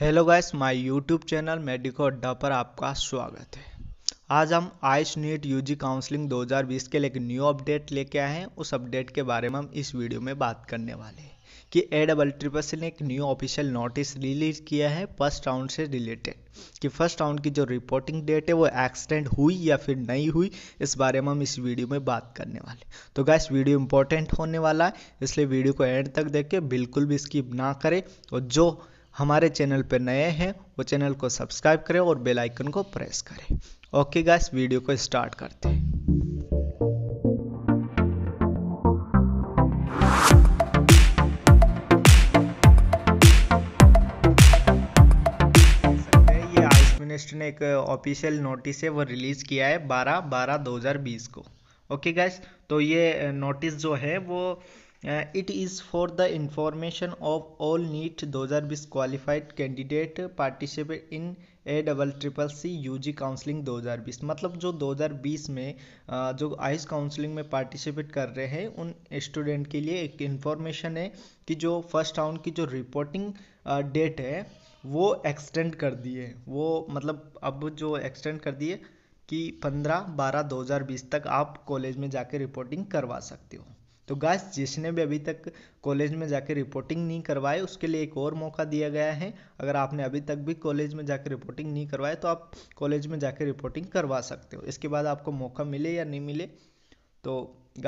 hello guys my YouTube channel medico Adda पर आपका स्वागत है आज हम आयुष नीट यू काउंसलिंग 2020 के लिए एक न्यू अपडेट लेके आए हैं उस अपडेट के बारे में हम इस वीडियो में बात करने वाले हैं कि ए डबल ट्रिपल सी ने एक न्यू ऑफिशियल नोटिस रिलीज किया है फर्स्ट राउंड से रिलेटेड कि फर्स्ट राउंड की जो रिपोर्टिंग डेट है वो एक्सटेंड हुई या फिर नहीं हुई इस बारे में हम इस वीडियो में बात करने वाले तो गैस वीडियो इंपॉर्टेंट होने वाला है इसलिए वीडियो को एंड तक देख के बिल्कुल भी स्किप ना करें और जो हमारे चैनल पर नए हैं वो चैनल को सब्सक्राइब करें और बेल आइकन को प्रेस करें ओके गाइस वीडियो को स्टार्ट करते हैं मिनिस्टर ने एक ऑफिशियल नोटिस है वो रिलीज़ किया है 12 बारह 2020 को ओके गाइस तो ये नोटिस जो है वो it is for the information of all NEET दो हज़ार बीस qualified candidate participate in a double triple C U G counselling दो हज़ार बीस मतलब जो दो हज़ार बीस में uh, जो आइस काउंसलिंग में पार्टिसिपेट कर रहे हैं उन स्टूडेंट के लिए एक इंफॉर्मेशन है कि जो फर्स्ट राउंड की जो रिपोर्टिंग डेट uh, है वो एक्सटेंड कर दिए वो मतलब अब जो एक्सटेंड कर दिए कि पंद्रह बारह दो हज़ार बीस तक आप कॉलेज में जाके रिपोर्टिंग करवा सकते हो तो गाइस जिसने भी अभी तक कॉलेज में जाकर रिपोर्टिंग नहीं करवाए उसके लिए एक और मौका दिया गया है अगर आपने अभी तक भी कॉलेज में जाकर रिपोर्टिंग नहीं करवाए तो आप कॉलेज में जाकर रिपोर्टिंग करवा सकते हो इसके बाद आपको मौका मिले या नहीं मिले तो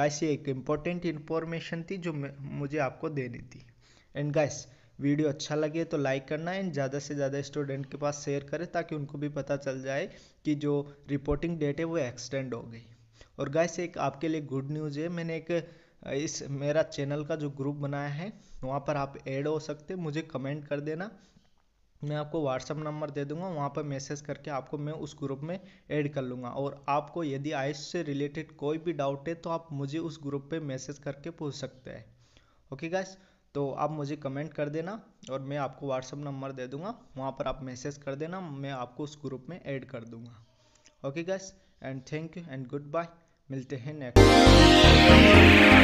गाइस ये एक इम्पॉर्टेंट इन्फॉर्मेशन थी जो मुझे आपको देनी थी एंड गाइस वीडियो अच्छा लगे तो लाइक करना एंड ज़्यादा से ज़्यादा स्टूडेंट के पास शेयर करें ताकि उनको भी पता चल जाए कि जो रिपोर्टिंग डेट है वो एक्सटेंड हो गई और गाइस एक आपके लिए गुड न्यूज़ है मैंने एक इस मेरा चैनल का जो ग्रुप बनाया है वहाँ पर आप ऐड हो सकते मुझे कमेंट कर देना मैं आपको व्हाट्सअप नंबर दे दूंगा वहाँ पर मैसेज करके आपको मैं उस ग्रुप में ऐड कर लूँगा और आपको यदि आयुष से रिलेटेड कोई भी डाउट है तो आप मुझे उस ग्रुप पे मैसेज करके पूछ सकते हैं ओके गाइस तो आप मुझे कमेंट कर देना और मैं आपको व्हाट्सअप नंबर दे दूँगा वहाँ पर आप मैसेज कर देना मैं आपको उस ग्रुप में ऐड कर दूँगा okay guys and thank you and goodbye मिलते हैं नेक्स्ट